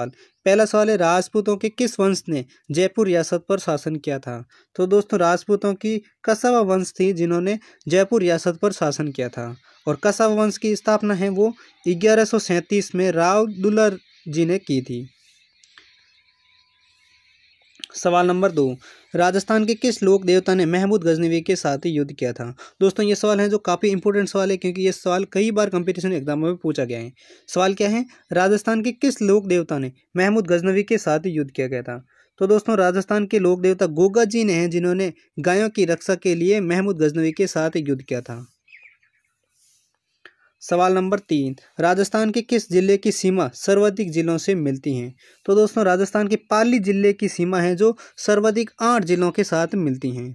सवाल पहला सवाल है राजपूतों के किस वंश ने जयपुर रियासत पर शासन किया था तो दोस्तों राजपूतों की कसावा वंश थी जिन्होंने जयपुर रियासत पर शासन किया था और कसावा वंश की स्थापना है वो ग्यारह में राव दुलर जी ने की थी सवाल नंबर दो राजस्थान के किस लोक देवता ने महमूद गजनवी के साथ युद्ध किया था दोस्तों ये सवाल है जो काफ़ी इंपॉर्टेंट सवाल है क्योंकि ये सवाल कई बार कंपटीशन एग्जामों में पूछा गया है सवाल क्या है राजस्थान के किस लोक देवता ने महमूद गजनवी के साथ युद्ध किया गया था तो दोस्तों राजस्थान के लोक देवता गोगा जी ने हैं जिन्होंने गायों की रक्षा के लिए महमूद गजनवी के साथ युद्ध किया था सवाल नंबर तीन राजस्थान के किस जिले की सीमा सर्वाधिक जिलों से मिलती हैं तो दोस्तों राजस्थान के पाली जिले की सीमा है जो सर्वाधिक आठ जिलों के साथ मिलती हैं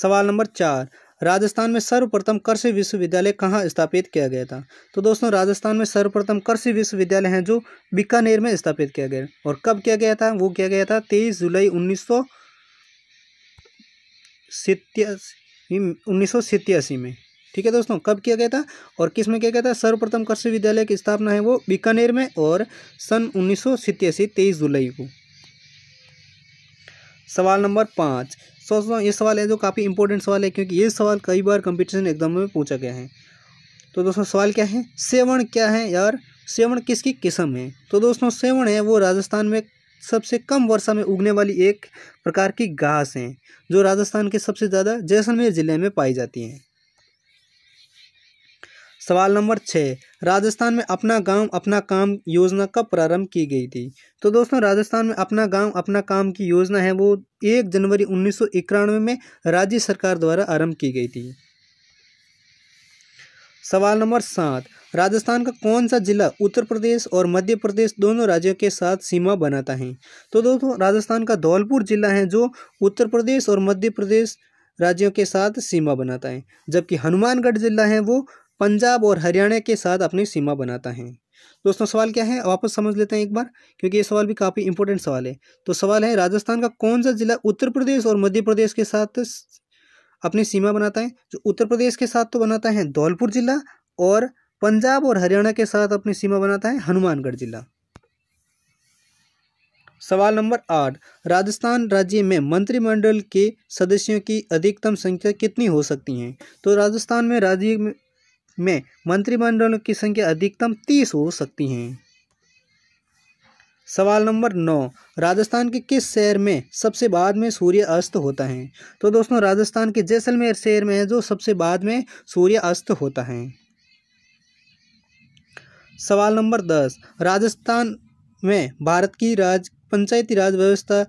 सवाल नंबर चार राजस्थान में सर्वप्रथम कृषि विश्वविद्यालय कहाँ स्थापित किया गया था तो दोस्तों राजस्थान में सर्वप्रथम कृषि विश्वविद्यालय है जो बीकानेर में स्थापित किया गया और कब किया गया था वो किया गया था तेईस जुलाई उन्नीस सौ उन्नीस सौ में ठीक है दोस्तों कब किया गया था और किस में किया गया था सर्वप्रथम कृषि विद्यालय की स्थापना है वो बीकानेर में और सन उन्नीस सौ जुलाई को सवाल नंबर पाँच सोचता ये सवाल है जो काफ़ी इंपॉर्टेंट सवाल है क्योंकि ये सवाल कई बार कंपटीशन एग्जाम में पूछा गया है तो दोस्तों सवाल क्या है सेवण क्या है यार सेवण किसकी किस्म है तो दोस्तों सेवण है वो राजस्थान में सबसे कम वर्षा में उगने वाली एक प्रकार की घास है जो राजस्थान के सबसे ज़्यादा जैसलमेर ज़िले में पाई जाती है सवाल नंबर छः राजस्थान में अपना गांव अपना काम योजना कब प्रारंभ की गई थी तो दोस्तों राजस्थान में अपना गांव अपना काम की योजना है वो एक जनवरी उन्नीस में राज्य सरकार द्वारा आरंभ की गई थी सवाल नंबर सात राजस्थान का कौन सा जिला उत्तर प्रदेश और मध्य प्रदेश दोनों राज्यों के साथ सीमा बनाता है तो दोस्तों राजस्थान का धौलपुर जिला है जो उत्तर प्रदेश और मध्य प्रदेश राज्यों के साथ सीमा बनाता है जबकि हनुमानगढ़ जिला है वो पंजाब और हरियाणा के साथ अपनी सीमा बनाता है दोस्तों सवाल क्या है वापस समझ लेते हैं एक बार क्योंकि ये सवाल भी काफ़ी इंपॉर्टेंट सवाल है तो सवाल है राजस्थान का कौन सा जिला उत्तर प्रदेश और मध्य प्रदेश के साथ अपनी सीमा बनाता है जो उत्तर प्रदेश के साथ तो बनाता है धौलपुर जिला और पंजाब और हरियाणा के साथ अपनी सीमा बनाता है हनुमानगढ़ जिला सवाल नंबर आठ राजस्थान राज्य में मंत्रिमंडल के सदस्यों की अधिकतम संख्या कितनी हो सकती है तो राजस्थान में राज्य में मंत्रिमंडलों की संख्या अधिकतम तीस हो सकती है सवाल नंबर नौ राजस्थान के किस शहर में सबसे बाद में सूर्य अस्त होता है तो दोस्तों राजस्थान के जैसलमेर शहर में है जो सबसे बाद में सूर्य अस्त होता है सवाल नंबर दस राजस्थान में भारत की राज पंचायती राज व्यवस्था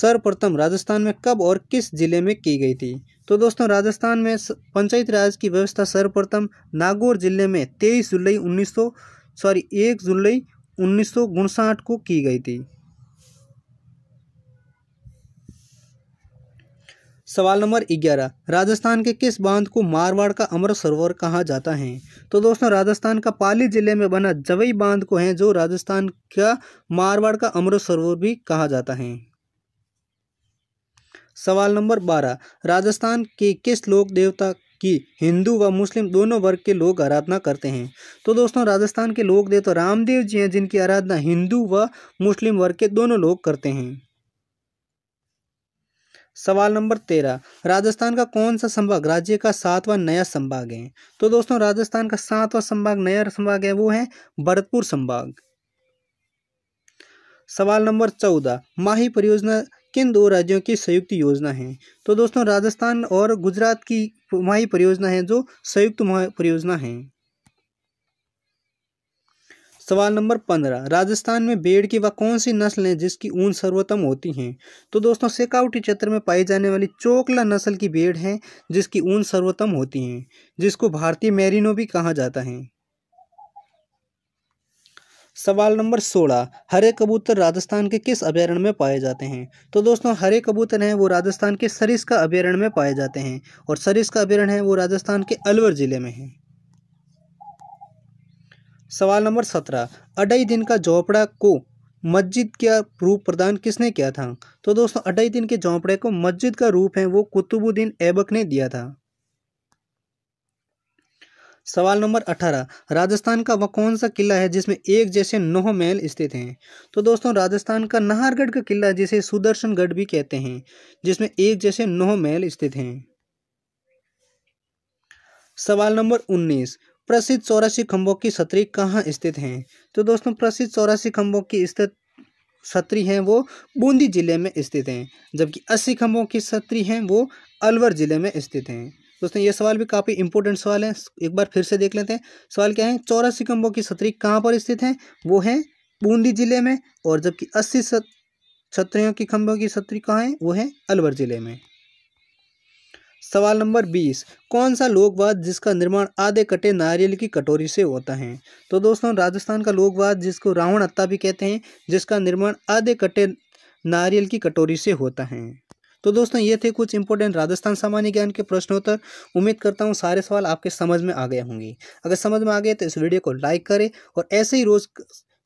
सर्वप्रथम राजस्थान में कब और किस जिले में की गई थी तो दोस्तों राजस्थान में पंचायत राज की व्यवस्था सर्वप्रथम नागौर जिले में तेईस जुलाई उन्नीस सॉरी एक जुलाई उन्नीस को की गई थी सवाल नंबर ग्यारह राजस्थान के किस बांध को मारवाड़ का अमर सरोवर कहा जाता है तो दोस्तों राजस्थान का पाली जिले में बना जवई बांध को है जो राजस्थान का मारवाड़ का अमर सरोवर भी कहा जाता है सवाल नंबर बारह राजस्थान के किस लोक देवता कि हिंदू व मुस्लिम दोनों वर्ग के लोग आराधना करते हैं तो दोस्तों राजस्थान के लोक देवता रामदेव जी हैं जिनकी आराधना हिंदू व मुस्लिम वर्ग के दोनों लोग करते हैं सवाल नंबर तेरह राजस्थान का कौन सा संभाग राज्य का सातवां नया संभाग है तो दोस्तों राजस्थान का सातवां संभाग नया संभाग है वो है भरतपुर संभाग सवाल नंबर चौदह माही परियोजना किन दो राज्यों की संयुक्त योजना है तो दोस्तों राजस्थान और गुजरात की माही परियोजना है जो संयुक्त परियोजना है सवाल नंबर पंद्रह राजस्थान में भेड़ की वह कौन सी नस्ल है जिसकी ऊन सर्वोत्तम होती है तो दोस्तों सेकावटी क्षेत्र में पाई जाने वाली चोकला नस्ल की भेड़ है जिसकी ऊन सर्वोत्तम होती है जिसको भारतीय मैरिनो भी कहा जाता है सवाल नंबर सोलह हरे कबूतर राजस्थान के किस अभ्यारण्य में पाए जाते हैं तो दोस्तों हरे कबूतर हैं वो राजस्थान के सरिस का अभ्यारण्य में पाए जाते हैं और सरिस का अभ्यारण्य है वो राजस्थान के अलवर जिले में है सवाल नंबर सत्रह अढ़ाई दिन का झोपड़ा को मस्जिद का रूप प्रदान किसने किया था तो दोस्तों अढ़ाई दिन के झोंपड़े को मस्जिद का रूप है वो कुतुबुद्दीन ऐबक ने दिया था सवाल नंबर अठारह राजस्थान का वह कौन सा किला है जिसमें एक जैसे नौ महल स्थित हैं तो दोस्तों राजस्थान का नाहरगढ़ का किला जिसे सुदर्शनगढ़ भी कहते हैं जिसमें एक जैसे नौ महल स्थित हैं सवाल नंबर उन्नीस प्रसिद्ध चौरासी खंभों की छतरी कहाँ स्थित हैं तो दोस्तों प्रसिद्ध चौरासी खंभों की स्थित छतरी हैं वो बूंदी जिले में स्थित हैं जबकि अस्सी खंभों की छतरी हैं वो अलवर जिले में स्थित हैं दोस्तों ये सवाल भी काफ़ी इंपॉर्टेंट सवाल है एक बार फिर से देख लेते हैं सवाल क्या है चौरासी कंबों की छतरी कहाँ पर स्थित है वो है बूंदी जिले में और जबकि अस्सी छत्रियों की खंभों की छतरी कहाँ है वो है अलवर जिले में सवाल नंबर बीस कौन सा लोकवाद जिसका निर्माण आधे कटे नारियल की कटोरी से होता है तो दोस्तों राजस्थान का लोकवाद जिसको रावण हत्ता भी कहते हैं जिसका निर्माण आधे कटे नारियल की कटोरी से होता है तो दोस्तों ये थे कुछ इंपॉर्टेंट राजस्थान सामान्य ज्ञान के प्रश्नोत्तर उम्मीद करता हूँ सारे सवाल आपके समझ में आ गए होंगे अगर समझ में आ गए तो इस वीडियो को लाइक करें और ऐसे ही रोज़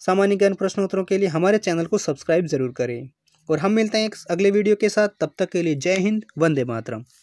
सामान्य ज्ञान प्रश्नोत्तरों के लिए हमारे चैनल को सब्सक्राइब जरूर करें और हम मिलते हैं अगले वीडियो के साथ तब तक के लिए जय हिंद वंदे मातरम